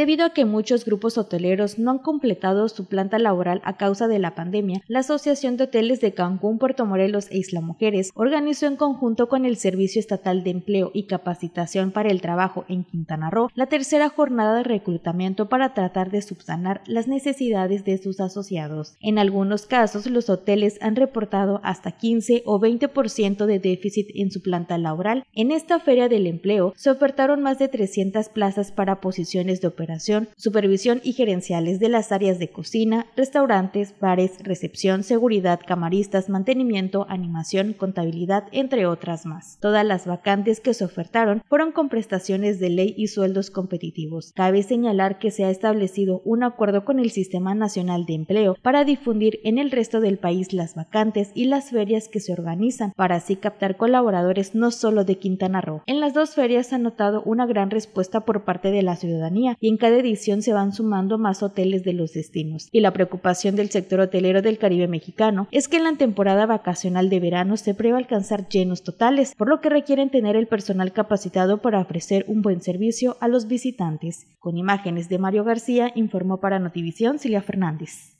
Debido a que muchos grupos hoteleros no han completado su planta laboral a causa de la pandemia, la Asociación de Hoteles de Cancún, Puerto Morelos e Isla Mujeres organizó en conjunto con el Servicio Estatal de Empleo y Capacitación para el Trabajo en Quintana Roo la tercera jornada de reclutamiento para tratar de subsanar las necesidades de sus asociados. En algunos casos, los hoteles han reportado hasta 15 o 20% de déficit en su planta laboral. En esta feria del empleo se ofertaron más de 300 plazas para posiciones de operación supervisión y gerenciales de las áreas de cocina, restaurantes, bares, recepción, seguridad, camaristas, mantenimiento, animación, contabilidad, entre otras más. Todas las vacantes que se ofertaron fueron con prestaciones de ley y sueldos competitivos. Cabe señalar que se ha establecido un acuerdo con el Sistema Nacional de Empleo para difundir en el resto del país las vacantes y las ferias que se organizan para así captar colaboradores no solo de Quintana Roo. En las dos ferias se ha notado una gran respuesta por parte de la ciudadanía y en cada edición se van sumando más hoteles de los destinos. Y la preocupación del sector hotelero del Caribe mexicano es que en la temporada vacacional de verano se prueba alcanzar llenos totales, por lo que requieren tener el personal capacitado para ofrecer un buen servicio a los visitantes. Con imágenes de Mario García, informó para Notivisión Silvia Fernández.